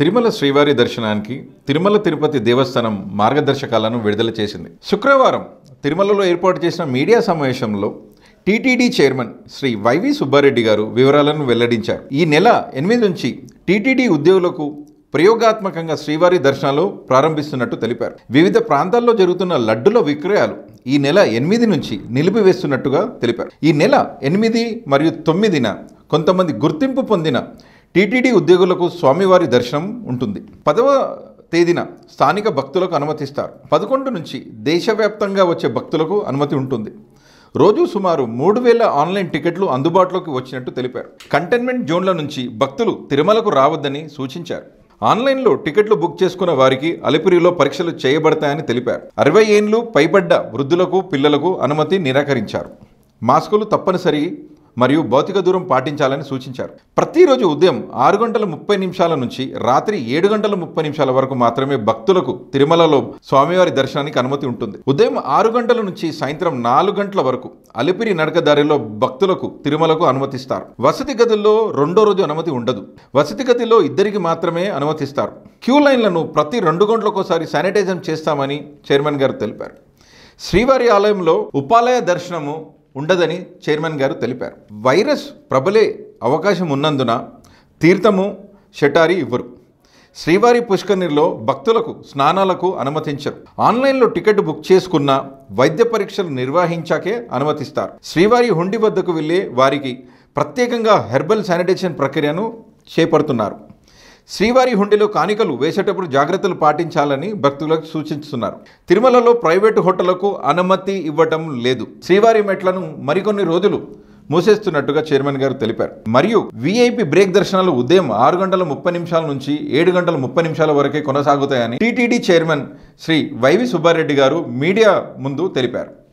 తిరుమల శ్రీవారి దర్శనానికి తిరుమల తిరుపతి దేవస్థానం మార్గదర్శకాలను విడుదల చేసింది శుక్రవారం తిరుమలలో ఏర్పాటు చేసిన మీడియా సమావేశంలో టీటీడీ చైర్మన్ శ్రీ వైవి సుబ్బారెడ్డి గారు వివరాలను వెల్లడించారు ఈ నెల ఎనిమిది నుంచి టీటీడీ ఉద్యోగులకు ప్రయోగాత్మకంగా శ్రీవారి దర్శనాలు ప్రారంభిస్తున్నట్టు తెలిపారు వివిధ ప్రాంతాల్లో జరుగుతున్న లడ్డుల విక్రయాలు ఈ నెల ఎనిమిది నుంచి నిలిపివేస్తున్నట్టుగా తెలిపారు ఈ నెల ఎనిమిది మరియు తొమ్మిదిన కొంతమంది గుర్తింపు పొందిన టీటీడీ ఉద్యోగులకు స్వామివారి దర్శనం ఉంటుంది పదవ తేదీన స్థానిక భక్తులకు అనుమతిస్తారు పదకొండు నుంచి దేశవ్యాప్తంగా వచ్చే భక్తులకు అనుమతి ఉంటుంది రోజు సుమారు మూడు వేల ఆన్లైన్ టికెట్లు అందుబాటులోకి వచ్చినట్టు తెలిపారు కంటైన్మెంట్ జోన్ల నుంచి భక్తులు తిరుమలకు రావద్దని సూచించారు ఆన్లైన్లో టికెట్లు బుక్ చేసుకున్న వారికి అలిపిరిలో పరీక్షలు చేయబడతాయని తెలిపారు అరవై ఏండ్లు పైబడ్డ వృద్ధులకు పిల్లలకు అనుమతి నిరాకరించారు మాస్కులు తప్పనిసరి మరియు భౌతిక దూరం పాటించాలని సూచించారు ప్రతిరోజు ఉదయం ఆరు గంటల ముప్పై నిమిషాల నుంచి రాత్రి ఏడు గంటల ముప్పై నిమిషాల వరకు మాత్రమే భక్తులకు తిరుమలలో స్వామివారి దర్శనానికి అనుమతి ఉంటుంది ఉదయం ఆరు గంటల నుంచి సాయంత్రం నాలుగు గంటల వరకు అలిపిరి నడకదారిలో భక్తులకు తిరుమలకు అనుమతిస్తారు వసతి గదుల్లో రెండో రోజు అనుమతి ఉండదు వసతి గదిలో ఇద్దరికి మాత్రమే అనుమతిస్తారు క్యూ లైన్లను ప్రతి రెండు గంటలకోసారి శానిటైజం చేస్తామని చైర్మన్ గారు తెలిపారు శ్రీవారి ఆలయంలో ఉపాలయ దర్శనము ఉండదని చైర్మన్ గారు తెలిపారు వైరస్ ప్రబలే అవకాశం ఉన్నందున తీర్థము షటారి ఇవ్వరు శ్రీవారి పుష్కరిలో భక్తులకు స్నానాలకు అనుమతించరు ఆన్లైన్లో టికెట్ బుక్ చేసుకున్న వైద్య పరీక్షలు నిర్వహించాకే అనుమతిస్తారు శ్రీవారి హుండి వద్దకు వెళ్ళే వారికి ప్రత్యేకంగా హెర్బల్ శానిటేషన్ ప్రక్రియను చేపడుతున్నారు శ్రీవారి హుండీలో కానికలు వేసేటప్పుడు జాగ్రత్తలు పాటించాలని భక్తులకు సూచిస్తున్నారు తిరుమలలో ప్రైవేటు హోటళ్లకు అనుమతి ఇవ్వటం లేదు శ్రీవారి మెట్లను మరికొన్ని రోజులు మూసేస్తున్నట్టుగా చైర్మన్ గారు తెలిపారు మరియు వీఐపీ బ్రేక్ దర్శనాలు ఉదయం ఆరు గంటల ముప్పై నిమిషాల నుంచి ఏడు గంటల ముప్పై నిమిషాల వరకే కొనసాగుతాయని టీటీడీ చైర్మన్ శ్రీ వైవి సుబ్బారెడ్డి గారు మీడియా ముందు తెలిపారు